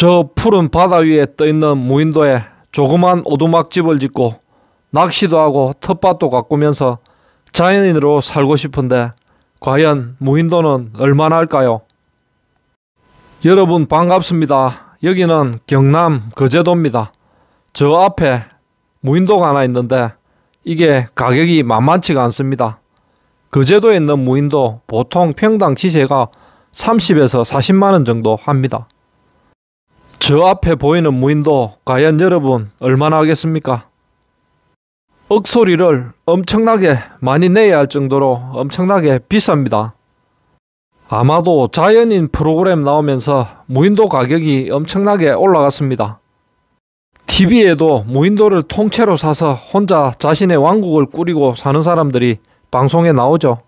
저 푸른 바다 위에 떠있는 무인도에 조그만 오두막집을 짓고 낚시도 하고 텃밭도 가꾸면서 자연인으로 살고 싶은데 과연 무인도는 얼마나 할까요? 여러분 반갑습니다. 여기는 경남 거제도입니다. 저 앞에 무인도가 하나 있는데 이게 가격이 만만치가 않습니다. 거제도에 있는 무인도 보통 평당 시세가 30에서 40만원 정도 합니다. 저 앞에 보이는 무인도 과연 여러분 얼마나 하겠습니까? 억소리를 엄청나게 많이 내야 할 정도로 엄청나게 비쌉니다. 아마도 자연인 프로그램 나오면서 무인도 가격이 엄청나게 올라갔습니다. TV에도 무인도를 통째로 사서 혼자 자신의 왕국을 꾸리고 사는 사람들이 방송에 나오죠.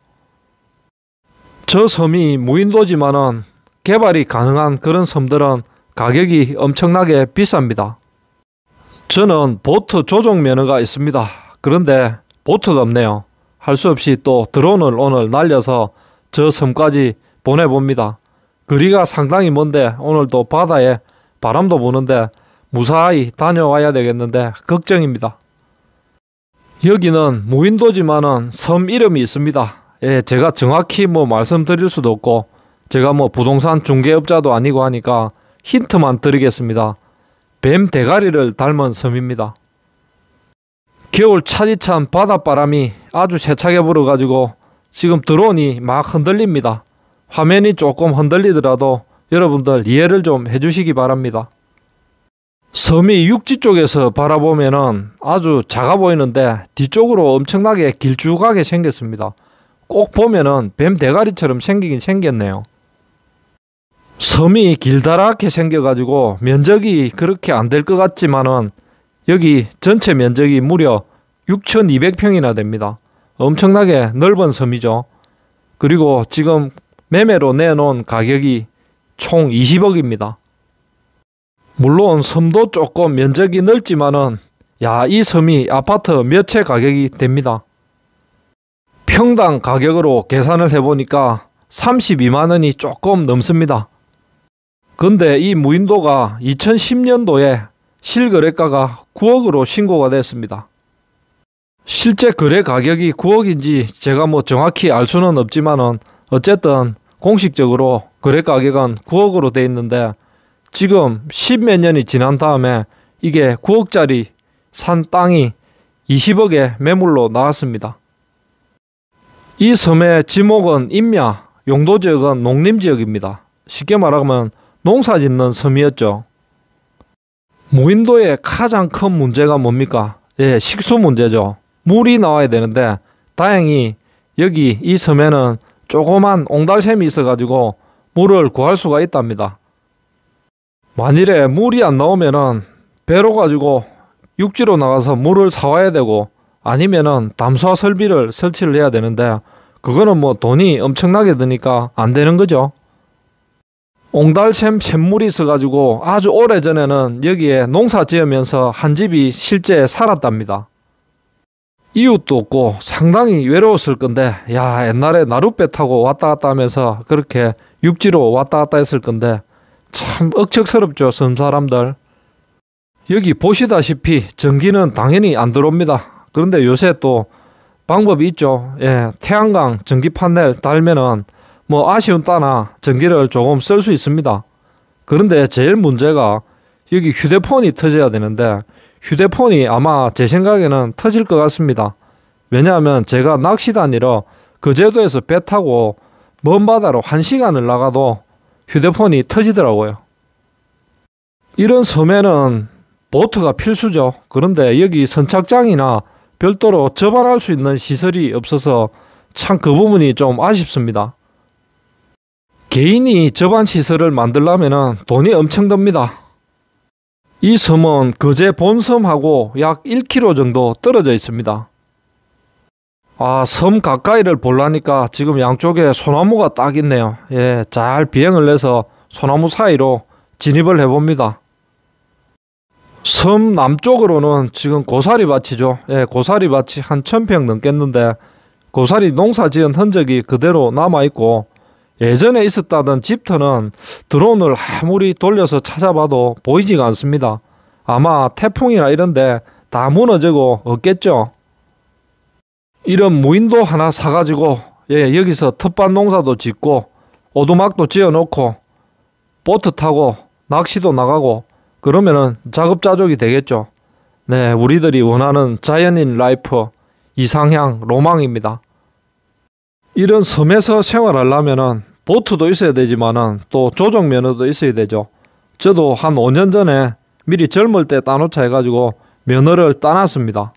저 섬이 무인도지만은 개발이 가능한 그런 섬들은 가격이 엄청나게 비쌉니다. 저는 보트 조종 면허가 있습니다. 그런데 보트가 없네요. 할 수 없이 또 드론을 오늘 날려서 저 섬까지 보내봅니다. 거리가 상당히 먼데 오늘도 바다에 바람도 부는데 무사히 다녀와야 되겠는데 걱정입니다. 여기는 무인도지만은 섬 이름이 있습니다. 예, 제가 정확히 뭐 말씀드릴 수도 없고 제가 뭐 부동산 중개업자도 아니고 하니까 힌트만 드리겠습니다. 뱀 대가리를 닮은 섬입니다. 겨울 차디찬 바닷바람이 아주 세차게 불어가지고 지금 드론이 막 흔들립니다. 화면이 조금 흔들리더라도 여러분들 이해를 좀 해주시기 바랍니다. 섬이 육지 쪽에서 바라보면은 아주 작아 보이는데 뒤쪽으로 엄청나게 길쭉하게 생겼습니다. 꼭 보면은 뱀 대가리처럼 생기긴 생겼네요. 섬이 길다랗게 생겨가지고 면적이 그렇게 안 될 것 같지만은 여기 전체 면적이 무려 6,200평이나 됩니다. 엄청나게 넓은 섬이죠. 그리고 지금 매매로 내놓은 가격이 총 20억입니다. 물론 섬도 조금 면적이 넓지만은 야 이 섬이 아파트 몇 채 가격이 됩니다. 평당 가격으로 계산을 해보니까 32만원이 조금 넘습니다. 근데 이 무인도가 2010년도에 실거래가가 9억으로 신고가 됐습니다. 실제 거래 가격이 9억인지 제가 뭐 정확히 알 수는 없지만은 어쨌든 공식적으로 거래 가격은 9억으로 돼 있는데 지금 10 몇 년이 지난 다음에 이게 9억짜리 산 땅이 2 0억에 매물로 나왔습니다. 이 섬의 지목은 임야, 용도 지역은 농림 지역입니다. 쉽게 말하면 농사 짓는 섬이었죠. 무인도의 가장 큰 문제가 뭡니까? 예, 식수 문제죠. 물이 나와야 되는데 다행히 여기 이 섬에는 조그만 옹달샘이 있어가지고 물을 구할 수가 있답니다. 만일에 물이 안 나오면은 배로 가지고 육지로 나가서 물을 사와야 되고 아니면은 담수화 설비를 설치를 해야 되는데 그거는 뭐 돈이 엄청나게 드니까 안 되는 거죠. 옹달샘 샘물이 있어가지고 아주 오래전에는 여기에 농사 지으면서 한 집이 실제 살았답니다. 이웃도 없고 상당히 외로웠을 건데 야 옛날에 나룻배 타고 왔다 갔다 하면서 그렇게 육지로 왔다 갔다 했을 건데 참 억척스럽죠 섬 사람들. 여기 보시다시피 전기는 당연히 안 들어옵니다. 그런데 요새 또 방법이 있죠. 예, 태양광 전기 판넬 달면은 뭐 아쉬운 따나 전기를 조금 쓸 수 있습니다. 그런데 제일 문제가 여기 휴대폰이 터져야 되는데 휴대폰이 아마 제 생각에는 터질 것 같습니다. 왜냐하면 제가 낚시 다니러 그제도에서 배 타고 먼 바다로 한 시간을 나가도 휴대폰이 터지더라고요. 이런 섬에는 보트가 필수죠. 그런데 여기 선착장이나 별도로 접안할 수 있는 시설이 없어서 참 그 부분이 좀 아쉽습니다. 개인이 저반 시설을 만들려면 돈이 엄청 듭니다. 이 섬은 거제 본섬하고 약 1km 정도 떨어져 있습니다. 아, 섬 가까이를 보려니까 지금 양쪽에 소나무가 딱 있네요. 예, 잘 비행을 해서 소나무 사이로 진입을 해봅니다. 섬 남쪽으로는 지금 고사리 밭이죠. 예, 고사리 밭이 한천평 넘겠는데 고사리 농사 지은 흔적이 그대로 남아있고 예전에 있었다던 집터는 드론을 아무리 돌려서 찾아봐도 보이지가 않습니다. 아마 태풍이나 이런데 다 무너지고 없겠죠. 이런 무인도 하나 사가지고 예, 여기서 텃밭 농사도 짓고 오두막도 지어놓고 보트 타고 낚시도 나가고 그러면은 작업자족이 되겠죠. 네, 우리들이 원하는 자연인 라이프 이상향 로망입니다. 이런 섬에서 생활하려면은 보트도 있어야 되지만은 또 조종 면허도 있어야 되죠. 저도 한 5년 전에 미리 젊을 때 따놓자 해가지고 면허를 따놨습니다.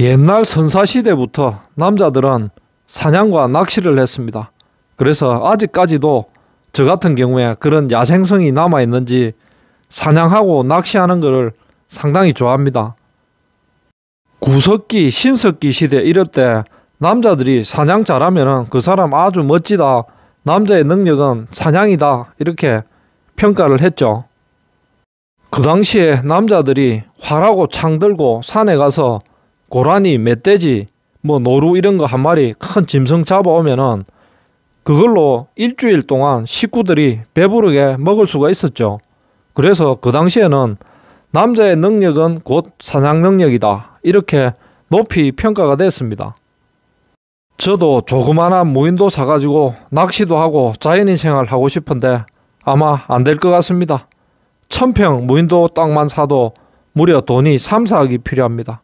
옛날 선사시대부터 남자들은 사냥과 낚시를 했습니다. 그래서 아직까지도 저 같은 경우에 그런 야생성이 남아있는지 사냥하고 낚시하는 것을 상당히 좋아합니다. 구석기, 신석기 시대 이럴 때 남자들이 사냥 잘하면은 그 사람 아주 멋지다. 남자의 능력은 사냥이다. 이렇게 평가를 했죠. 그 당시에 남자들이 활하고 창 들고 산에 가서 고라니, 멧돼지, 뭐 노루 이런 거 한 마리 큰 짐승 잡아오면은 그걸로 일주일 동안 식구들이 배부르게 먹을 수가 있었죠. 그래서 그 당시에는 남자의 능력은 곧 사냥 능력이다. 이렇게 높이 평가가 됐습니다. 저도 조그마한 무인도 사가지고 낚시도 하고 자연인 생활 하고 싶은데 아마 안 될 것 같습니다. 천평 무인도 땅만 사도 무려 돈이 3, 4억이 필요합니다.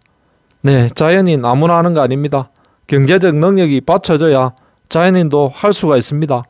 네, 자연인 아무나 하는 거 아닙니다. 경제적 능력이 받쳐져야 자연인도 할 수가 있습니다.